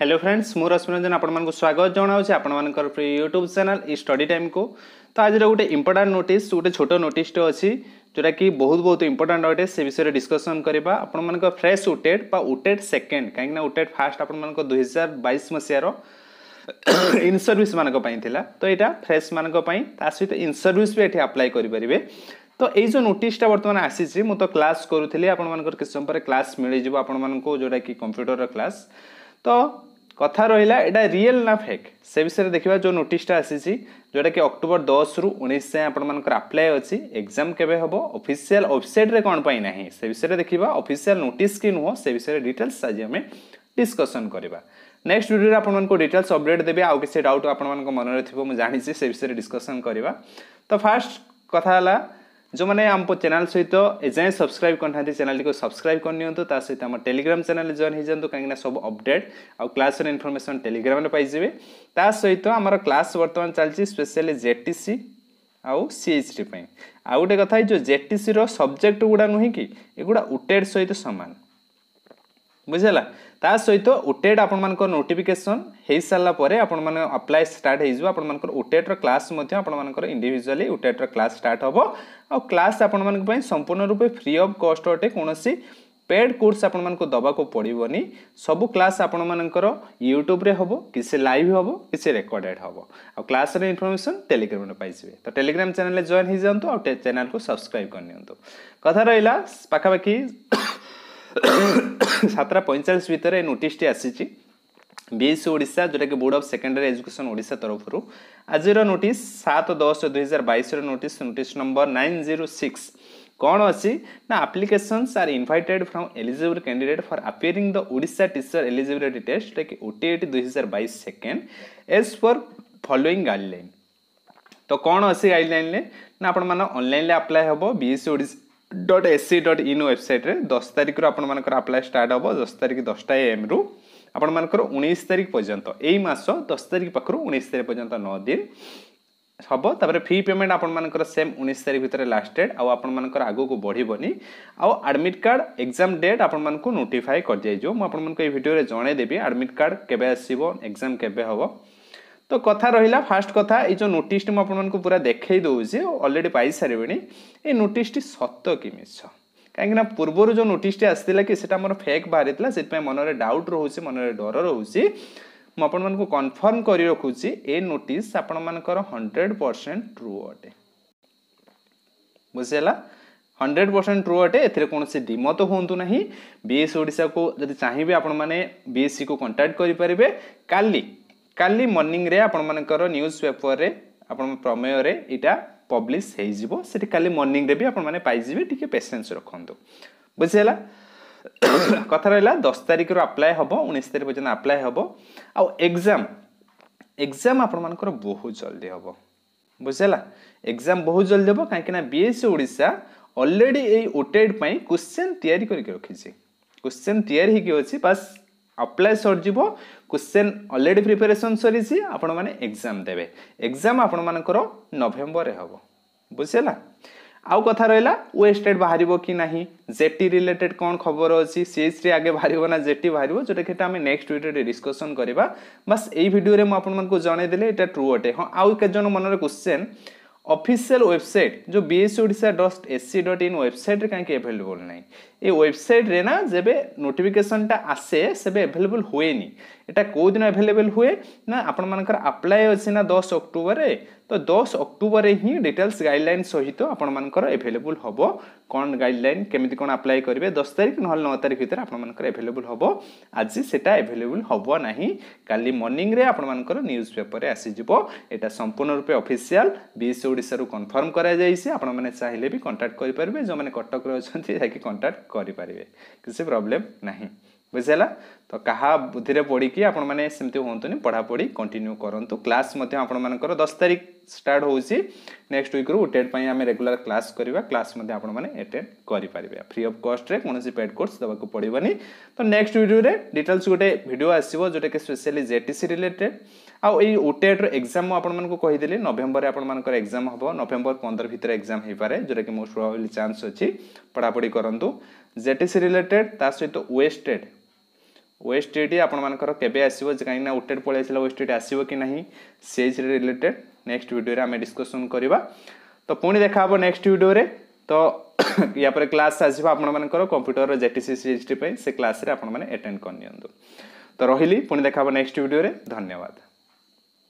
hello friends मु रश्मिरंजन आपंक स्वागत जनावे आपर free YouTube channel E study time को तो आज गोटे इंपोर्टां नोटिस गोटे छोट नोटिसटे अच्छी जोटा कि बहुत बहुत इंपोर्टां अटे से विषय डिस्कसन करवा आपण फ्रेश उटेड बा उटेड सेकेंड कहीं उटेड फास्ट आपण दुई हजार बैस मसीहार इन सर्विस मानी तो यहाँ फ्रेश मानी सहित इन सर्विस भी ये आप्लाय करेंगे तो ये जो नोटिसटा बर्तमान आसी मुझे क्लास करूँ आपर किसी समय क्लास मिल जाव आपण जोटा कि कंप्यूटर क्लास तो कथा रहा एटा रिएल ना फेक से विषय देखा जो नोटा आसी जोटा कि अक्टोबर दस रु उन्नीस जाए आपर आप्लाय अच्छी एग्जाम केवे हम अफिसीआल वेबसाइट्रे कौन पाई ना से विषय में देखा अफिसीआल नोट कि नुह से विषय में डिटेल्स आज आम डिस्कसन करवा नेक्स्ट भिडियो आपको डिटेल्स अपडेट देवी आउ किसी डाउट आपण मन थी मुझे से विषय में डिस्कसन करवा तो फास्ट कथा ଯେଉଁମାନେ ଆମ ଚ୍ୟାନେଲ୍ ସହିତ ଏଯାଏଁ ସବସ୍କ୍ରାଇବ୍ କରିନାହାନ୍ତି ଚ୍ୟାନେଲ୍ଟିକୁ ସବସ୍କ୍ରାଇବ୍ କରିନିଅନ୍ତୁ ତା ସହିତ ଆମ ଟେଲିଗ୍ରାମ ଚ୍ୟାନେଲ୍ ଜଏନ୍ ହେଇଯାଆନ୍ତୁ କାହିଁକିନା ସବୁ ଅପଡେଟ୍ ଆଉ କ୍ଲାସ୍ର ଇନଫର୍ମେସନ୍ ଟେଲିଗ୍ରାମରେ ପାଇଯିବେ ତା ସହିତ ଆମର କ୍ଲାସ୍ ବର୍ତ୍ତମାନ ଚାଲିଛି ସ୍ପେଶିଆଲି ଜେଟିସି ଆଉ ସିଏଚ୍ଡି ପାଇଁ ଆଉ ଗୋଟେ କଥା ଏଇ ଯେଉଁ ଜେଟିସିର ସବଜେକ୍ଟ ଗୁଡ଼ା ନୁହେଁ କି ଏଗୁଡ଼ା ଉଟେଡ୍ ସହିତ ସମାନ ବୁଝିହେଲା ତା ସହିତ ଓଟେଡ୍ ଆପଣମାନଙ୍କର ନୋଟିଫିକେସନ୍ ହୋଇସାରିଲା ପରେ ଆପଣମାନେ ଆପ୍ଲାଏ ଷ୍ଟାର୍ଟ ହୋଇଯିବ ଆପଣମାନଙ୍କର ଓଟେଡ୍ର କ୍ଲାସ୍ ମଧ୍ୟ ଆପଣମାନଙ୍କର ଇଣ୍ଡିଭିଜୁଆଲି ଓଟେଡ୍ର କ୍ଲାସ୍ ଷ୍ଟାର୍ଟ ହେବ ଆଉ କ୍ଲାସ୍ ଆପଣମାନଙ୍କ ପାଇଁ ସମ୍ପୂର୍ଣ୍ଣ ରୂପେ ଫ୍ରି ଅଫ୍ କଷ୍ଟ ଅଟେ କୌଣସି পেড কোর্স আপনার দেওয়া পড়বনি সবু ক্লাস আপনার ইউট্যুব্রে হব কিছু লাইভ হব কিছু রেকর্ডেড হব আ্লাসর ইনফরমেসন টেলিগ্রামে পাইবে তো টেলিগ্রাম চ্যানেল জয়েন হয়ে যাতে চ্যানেল সবসক্রাইব করে নিউ কথা রহলা পাখাপাখি সাতটা পঁয়চাশ ভিতরে নোটিসটি আসিছি বিএসসি ওড়িশা যেটাকি board of secondary education Odisha তরফর আজির নোটিস সাত দশ দুই হাজার বাইশর notice notice number nine zero six କ'ଣ ଅଛି ନା applications are invited from eligible candidate for appearing the Odisha teacher eligibility test like O T E T ଦୁଇହଜାର ବାଇଶ second as per following guideline ତ କ'ଣ ଅଛି ଗାଇଡ଼ଲାଇନ୍ରେ ନା ଆପଣମାନେ ଅନଲାଇନ୍ରେ ଆପ୍ଲାଏ ହେବ BSC Odisha dot AC dot in ୱେବସାଇଟ୍ରେ ଦଶ ତାରିଖରୁ ଆପଣମାନଙ୍କର ଆପ୍ଲାଏ ଷ୍ଟାର୍ଟ ହେବ ଦଶ ତାରିଖ ଦଶଟା ଏଏମ୍ରୁ ଆପଣମାନଙ୍କର ଉଣେଇଶ ତାରିଖ ପର୍ଯ୍ୟନ୍ତ ଏଇ ମାସ ଦଶ ତାରିଖ ପାଖରୁ ଉଣେଇଶ ତାରିଖ ପର୍ଯ୍ୟନ୍ତ ନଅ ଦିନ ହେବ ତାପରେ ଫି ପେମେଣ୍ଟ ଆପଣମାନଙ୍କର ସେମ୍ ଉଣେଇଶ ତାରିଖ ଭିତରେ ଲାଷ୍ଟ ଡେଟ୍ ଆଉ ଆପଣମାନଙ୍କର ଆଗକୁ ବଢ଼ିବନି ଆଉ ଆଡ଼ମିଟ୍ କାର୍ଡ଼ ଏକ୍ଜାମ୍ ଡେଟ୍ ଆପଣମାନଙ୍କୁ ନୋଟିଫାଏ କରିଦିଆଯିବ ମୁଁ ଆପଣମାନଙ୍କୁ ଏଇ ଭିଡ଼ିଓରେ ଜଣାଇଦେବି ଆଡ଼ମିଟ୍ କାର୍ଡ଼ କେବେ ଆସିବ ଏକ୍ଜାମ୍ କେବେ ହେବ ତ କଥା ରହିଲା ଫାଷ୍ଟ କଥା ଏଇ ଯେଉଁ ନୋଟିସ୍ଟି ମୁଁ ଆପଣମାନଙ୍କୁ ପୁରା ଦେଖେଇ ଦେଉଛି ଅଲରେଡ଼ି ପାଇସାରିବେଣି ଏ ନୋଟିସ୍ଟି ସତ କି ମିଛ କାହିଁକିନା ପୂର୍ବରୁ ଯେଉଁ ନୋଟିସ୍ଟି ଆସିଥିଲା କି ସେଇଟା ମୋର ଫେକ୍ ବାହାରିଥିଲା ସେଥିପାଇଁ ମନରେ ଡାଉଟ୍ ରହୁଛି ମନରେ ଡର ରହୁଛି ମୁଁ ଆପଣମାନଙ୍କୁ କନଫର୍ମ କରି ରଖୁଛି ଏ ନୋଟିସ୍ ଆପଣମାନଙ୍କର ହଣ୍ଡ୍ରେଡ଼ ପରସେଣ୍ଟ ଟ୍ରୁ ଅଟେ ବୁଝିହେଲା ହଣ୍ଡ୍ରେଡ଼ ପରସେଣ୍ଟ ଟ୍ରୁ ଅଟେ ଏଥିରେ କୌଣସି ଦ୍ୱିମତ ହୁଅନ୍ତୁ ନାହିଁ ବିଏସ୍ ଓଡ଼ିଶାକୁ ଯଦି ଚାହିଁବେ ଆପଣମାନେ ବିଏସ୍ସିକୁ କଣ୍ଟାକ୍ଟ କରିପାରିବେ କାଲି কালি মর্নিংরে আপনার নিউজ পেপরের আপনার প্রমেয়রে এটা পব্লিশ হয়ে যাব সেটি কালি মর্নিংরে বি আপনার পাইবে টিকি পেসেন্স রাখতু বুঝিলা কথা রহলা দশ তারিখর আপ্লায় হব উনিশ তারিখ পর্যন্ত আপ্লায় হব আজাম এক্সাম আপনার বহু জলদি হব বুঝিলা এক্সাম বহু জলদি হব কিনা বিএসসি ওড়শা অলরেডি এই ওটেড কোশ্চেন তৈরি করি রাখিছে কোশ্চেন তৈরি হইকি অছি বাস আপ্লাই সরিযোগ কোশ্চেন অলরেডি প্রিপারেসন সরিছি আপনার এক্সাম দেবে এক্সাম আপনার নভেম্বরে হব বুঝিলা আউ কথা রহলা ওয়েস্টেড বাহার কি না জেটি রিলেটেড কোণ খবর অছি সিএসরে আগে বাহার না জেটি বাহার যেটা ক্ষেত্রে আমি নেক্সট ভিডিওতে ডিসকসন করা বাস এই ভিডিওরে মু আপনার জনাইদেলি এটা ট্রু অটে হ্যাঁ আউ কেজন মনের কোশ্চেন ଅଫିସିଆଲ ୱେବସାଇଟ୍ ଯେଉଁ B S C Odisha dot S C dot in ୱେବସାଇଟ୍ରେ କାହିଁକି ଆଭେଲେବୁଲ୍ ନାହିଁ ଏ ୱେବସାଇଟ୍ରେ ନା ଯେବେ ନୋଟିଫିକେସନ୍ଟା ଆସେ ସେବେ ଆଭେଲେବୁଲ୍ ହୁଏନି ଏଇଟା କେଉଁ ଦିନ ଆଭେଲେବୁଲ୍ ହୁଏ ନା ଆପଣମାନଙ୍କର ଆପ୍ଲାଏ ଅଛି ନା ଦଶ ଅକ୍ଟୋବରରେ ତ ଦଶ ଅକ୍ଟୋବରରେ ହିଁ ଡିଟେଲ୍ସ ଗାଇଡ଼ଲାଇନ୍ ସହିତ ଆପଣମାନଙ୍କର ଏଭେଲେବୁଲ୍ ହେବ କ'ଣ ଗାଇଡ଼ଲାଇନ୍ କେମିତି କ'ଣ ଆପ୍ଲାଏ କରିବେ ଦଶ ତାରିଖ ନହେଲେ ନଅ ତାରିଖ ଭିତରେ ଆପଣମାନଙ୍କର ଏଭେଲେବୁଲ୍ ହେବ ଆଜି ସେଟା ଏଭେଲେବୁଲ୍ ହେବ ନାହିଁ କାଲି ମର୍ଣ୍ଣିଂରେ ଆପଣମାନଙ୍କର ନ୍ୟୁଜ୍ ପେପର୍ରେ ଆସିଯିବ ଏଇଟା ସମ୍ପୂର୍ଣ୍ଣ ରୂପେ ଅଫିସିଆଲ୍ ବିଏସ୍ସି ଓଡ଼ିଶାରୁ କନଫର୍ମ କରାଯାଇଛି ଆପଣମାନେ ଚାହିଁଲେ ବି କଣ୍ଟାକ୍ଟ କରିପାରିବେ ଯେଉଁମାନେ କଟକରେ ଅଛନ୍ତି ଯାଇକି କଣ୍ଟାକ୍ଟ କରିପାରିବେ କିଛି ପ୍ରୋବ୍ଲେମ୍ ନାହିଁ ବୁଝିହେଲା ତ କାହା ବୁଦ୍ଧିରେ ପଡ଼ିକି ଆପଣମାନେ ସେମିତି ହୁଅନ୍ତୁନି ପଢ଼ାପଢ଼ି କଣ୍ଟିନ୍ୟୁ କରନ୍ତୁ କ୍ଲାସ୍ ମଧ୍ୟ ଆପଣମାନଙ୍କର ଦଶ ତାରିଖ ଷ୍ଟାର୍ଟ ହେଉଛି ନେକ୍ସଟ ୱିକ୍ରୁ ଟେଟ୍ ପାଇଁ ଆମେ ରେଗୁଲାର କ୍ଲାସ୍ କରିବା କ୍ଲାସ୍ ମଧ୍ୟ ଆପଣମାନେ ଆଟେଣ୍ଡ କରିପାରିବେ ଫ୍ରି ଅଫ୍ କଷ୍ଟରେ କୌଣସି ପେଡ୍ କୋର୍ସ ଦେବାକୁ ପଡ଼ିବନି ତ ନେକ୍ସଟ ଭିଡ଼ିଓରେ ଡିଟେଲ୍ସ ଗୋଟେ ଭିଡ଼ିଓ ଆସିବ ଯେଉଁଟାକି ସ୍ପେଶାଲି ଜେଟିସି ରିଲେଟେଡ଼୍ ଆଉ ଏଇ ଓଟେଡ଼୍ର ଏକ୍ଜାମ୍ ମୁଁ ଆପଣମାନଙ୍କୁ କହିଦେଲି ନଭେମ୍ବରରେ ଆପଣମାନଙ୍କର ଏକ୍ଜାମ୍ ହେବ ନଭେମ୍ବର ପନ୍ଦର ଭିତରେ ଏକ୍ଜାମ୍ ହୋଇପାରେ ଯେଉଁଟାକି ମୋଷ୍ଟ ପ୍ରୋବାବଲି ଚାନ୍ସ ଅଛି ପଢ଼ାପଢ଼ି କରନ୍ତୁ जेटीसी रिलेटेड ତା ସହିତ ୱେଷ୍ଟେଡ଼ ୱେଷ୍ଟେଡ଼ ଆପଣମାନଙ୍କର କେବେ ଆସିବ କାହିଁକିନା ୱେଟେଡ଼ ପଳେଇ ଆସିଲା ୱେଷ୍ଟେଡ଼ ଆସିବ କି ନାହିଁ ସେଇଥିରେ ରିଲେଟେଡ଼ ନେକ୍ସଟ ଭିଡ଼ିଓରେ ଆମେ ଡିସ୍କସନ୍ କରିବା ତ ପୁଣି ଦେଖାହେବ ନେକ୍ସଟ ଭିଡ଼ିଓରେ ତ ୟା ପରେ କ୍ଲାସ୍ ଆସିବ ଆପଣମାନଙ୍କର କମ୍ପ୍ୟୁଟରର ଜେଟିସି ସିରିଜଟି ପାଇଁ ସେ କ୍ଲାସ୍ରେ ଆପଣମାନେ ଆଟେଣ୍ଡ କରିନିଅନ୍ତୁ ତ ରହିଲି ପୁଣି ଦେଖାହେବ ନେକ୍ସଟ ଭିଡ଼ିଓରେ ଧନ୍ୟବାଦ